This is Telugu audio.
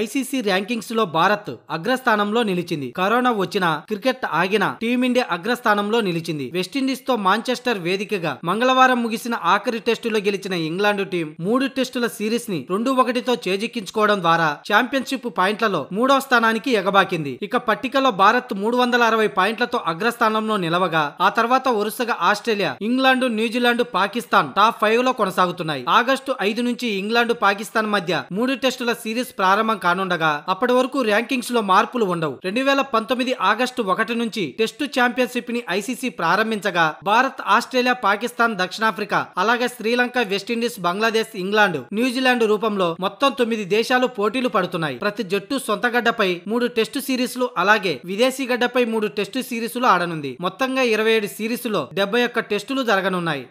ఐసీసీ ర్యాంకింగ్స్ లో భారత్ అగ్రస్థానంలో నిలిచింది కరోనా వచ్చిన క్రికెట్ ఆగిన టీమిండియా అగ్రస్థానంలో నిలిచింది వెస్టిండీస్ తో మాంచెస్టర్ వేదికగా మంగళవారం ముగిసిన ఆఖరి టెస్టులో గెలిచిన ఇంగ్లాండ్ టీం మూడు టెస్టుల సిరీస్ ని రెండు ఒకటితో చేజిక్కించుకోవడం ద్వారా ఛాంపియన్షిప్ పాయింట్లలో మూడో స్థానానికి ఎగబాకింది ఇక పట్టికలో భారత్ మూడు వందల అరవై పాయింట్లతో అగ్రస్థానంలో నిలవగా ఆ తర్వాత వరుసగా Australia England New Zealand Pakistan top five లో కొనసాగుతున్నాయి ఆగస్టు ఐదు నుంచి ఇంగ్లాండ్ పాకిస్తాన్ మధ్య మూడు టెస్టుల సిరీస్ ప్రారంభం కానుండగా అప్పటి వరకు ర్యాంకింగ్స్ లో మార్పులు ఉండవు రెండు వేల పంతొమ్మిది ఆగస్టు ఒకటి నుంచి టెస్టు ఛాంపియన్షిప్ ని ఐసీసీ ప్రారంభించగా భారత్ ఆస్ట్రేలియా పాకిస్తాన్ దక్షిణాఫ్రికా అలాగే Sri Lanka West Indies Bangladesh England New Zealand రూపంలో మొత్తం తొమ్మిది దేశాలు పోటీలు పడుతున్నాయి ప్రతి జట్టు సొంత గడ్డపై మూడు టెస్టు సిరీస్లు అలాగే విదేశీ గడ్డపై మూడు టెస్టు సిరీస్లు ఆడనుంది మొత్తంగా ఇరవై ఏడు లో డెబ్బై ఒక్క టెస్టులు జరగనున్నాయి